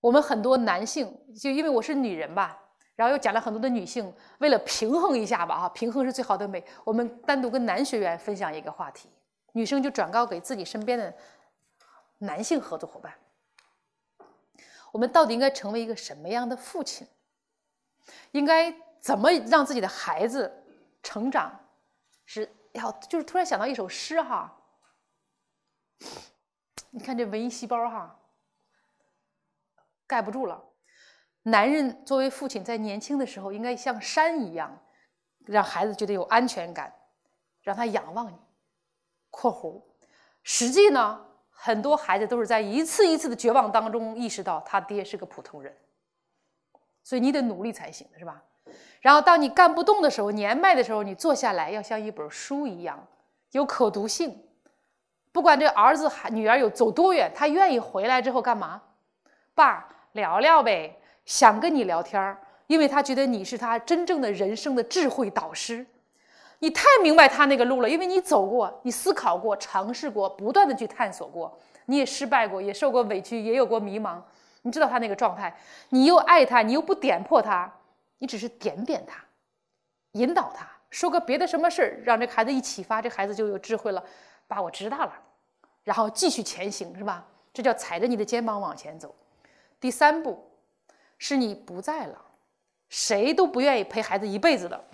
我们很多男性，就因为我是女人吧，然后又讲了很多的女性，为了平衡一下吧，哈，平衡是最好的美。我们单独跟男学员分享一个话题，女生就转告给自己身边的男性合作伙伴：我们到底应该成为一个什么样的父亲？应该怎么让自己的孩子成长？是要……就是突然想到一首诗，哈，你看这文艺细胞，哈。盖不住了。男人作为父亲，在年轻的时候应该像山一样，让孩子觉得有安全感，让他仰望你。（括弧）实际呢，很多孩子都是在一次一次的绝望当中意识到他爹是个普通人，所以你得努力才行，是吧？然后当你干不动的时候，年迈的时候，你坐下来要像一本书一样有可读性。不管这儿子、孩女儿有走多远，他愿意回来之后干嘛？爸，聊聊呗，想跟你聊天儿，因为他觉得你是他真正的人生的智慧导师。你太明白他那个路了，因为你走过，你思考过，尝试过，不断的去探索过，你也失败过，也受过委屈，也有过迷茫。你知道他那个状态，你又爱他，你又不点破他，你只是点点他，引导他，说个别的什么事儿，让这孩子一启发，这孩子就有智慧了。爸，我知道了，然后继续前行，是吧？这叫踩着你的肩膀往前走。第三步，是你不在了，谁都不愿意陪孩子一辈子的，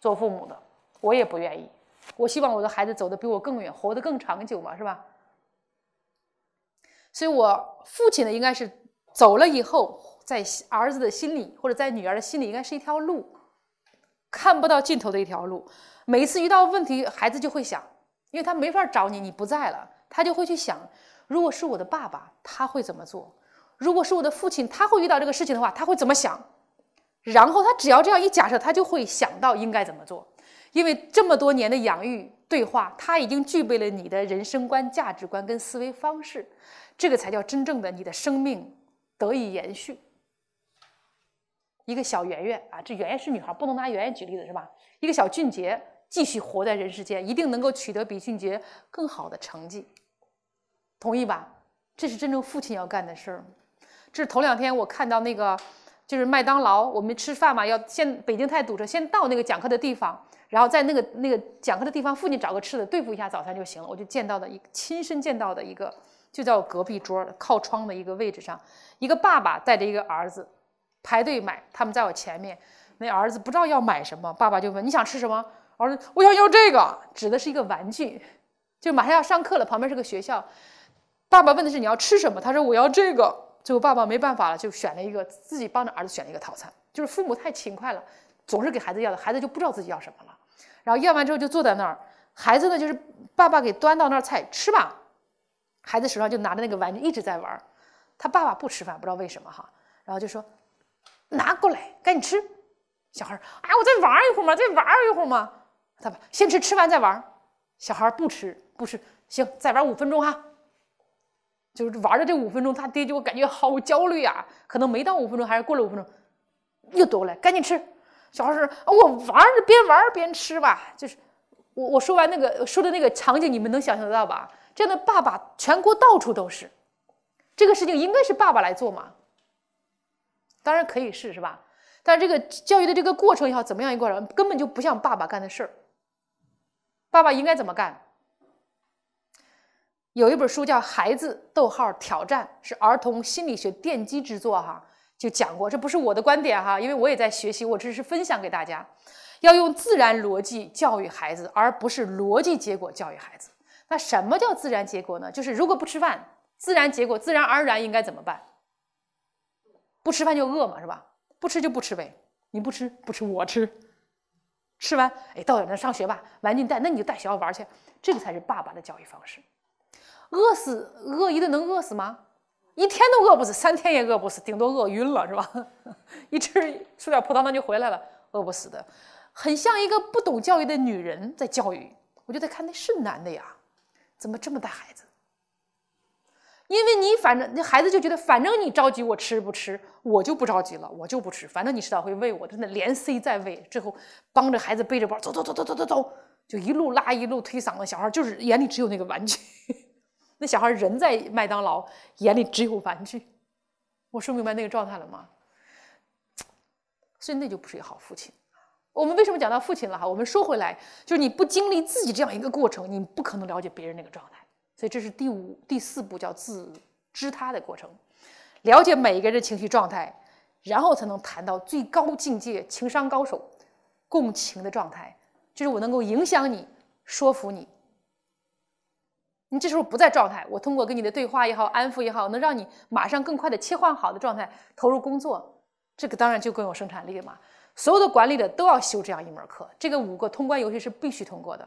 做父母的，我也不愿意。我希望我的孩子走得比我更远，活得更长久嘛，是吧？所以，我父亲呢，应该是走了以后，在儿子的心里或者在女儿的心里，应该是一条路，看不到尽头的一条路。每一次遇到问题，孩子就会想，因为他没法找你，你不在了，他就会去想，如果是我的爸爸，他会怎么做？如果是我的父亲，他会遇到这个事情的话，他会怎么想？然后他只要这样一假设，他就会想到应该怎么做，因为这么多年的养育对话，他已经具备了你的人生观、价值观跟思维方式，这个才叫真正的你的生命得以延续。一个小圆圆啊，这圆圆是女孩，不能拿圆圆举例子，是吧？一个小俊杰继续活在人世间，一定能够取得比俊杰更好的成绩，同意吧？这是真正父亲要干的事儿。是头两天我看到那个，就是麦当劳，我们吃饭嘛，要先北京太堵车，先到那个讲课的地方，然后在那个那个讲课的地方附近找个吃的对付一下早餐就行了。我就见到的一亲身见到的一个，就在我隔壁桌靠窗的一个位置上，一个爸爸带着一个儿子排队买，他们在我前面，那儿子不知道要买什么，爸爸就问你想吃什么，儿子我想要这个，指的是一个玩具，就马上要上课了，旁边是个学校，爸爸问的是你要吃什么，他说我要这个。最后，爸爸没办法了，就选了一个自己帮着儿子选了一个套餐。就是父母太勤快了，总是给孩子要的，孩子就不知道自己要什么了。然后要完之后就坐在那儿，孩子呢就是爸爸给端到那儿菜吃吧，孩子手上就拿着那个玩具一直在玩。他爸爸不吃饭，不知道为什么哈。然后就说拿过来，赶紧吃。小孩儿，哎呀，我再玩一会儿嘛，再玩一会儿嘛。爸爸先吃，吃完再玩。小孩不吃，不吃，行，再玩五分钟哈。就是玩的这五分钟，他爹就感觉好焦虑啊！可能没到五分钟，还是过了五分钟，又多了，赶紧吃。小孩说：“我玩边玩边吃吧。”就是我我说完那个说的那个场景，你们能想象得到吧？这样的爸爸全国到处都是。这个事情应该是爸爸来做嘛？当然可以是，是吧？但是这个教育的这个过程也好，怎么样一个过程，根本就不像爸爸干的事儿。爸爸应该怎么干？有一本书叫《孩子逗号挑战》，是儿童心理学奠基之作哈，就讲过。这不是我的观点哈，因为我也在学习，我只是分享给大家。要用自然逻辑教育孩子，而不是逻辑结果教育孩子。那什么叫自然结果呢？就是如果不吃饭，自然结果自然而然应该怎么办？不吃饭就饿嘛，是吧？不吃就不吃呗。你不吃不吃我吃，吃完哎到点那上学吧，玩具带那你就带小孩玩去，这个才是爸爸的教育方式。饿死饿一顿能饿死吗？一天都饿不死，三天也饿不死，顶多饿晕了，是吧？一吃吃点葡萄糖就回来了，饿不死的，很像一个不懂教育的女人在教育。我就在看，那是男的呀，怎么这么带孩子？因为你反正那孩子就觉得，反正你着急我吃不吃，我就不着急了，我就不吃，反正你迟早会喂我。真的连塞再喂，最后帮着孩子背着包走走走走走走走，就一路拉一路推搡的小孩，就是眼里只有那个玩具。那小孩人在麦当劳眼里只有玩具，我说明白那个状态了吗？所以那就不是一个好父亲。我们为什么讲到父亲了哈？我们说回来，就是你不经历自己这样一个过程，你不可能了解别人那个状态。所以这是第五、第四步叫自知他的过程，了解每一个人的情绪状态，然后才能谈到最高境界情商高手共情的状态，就是我能够影响你，说服你。你这时候不在状态，我通过跟你的对话也好，安抚也好，能让你马上更快的切换好的状态，投入工作，这个当然就更有生产力了嘛。所有的管理者都要修这样一门课，这个五个通关游戏是必须通过的。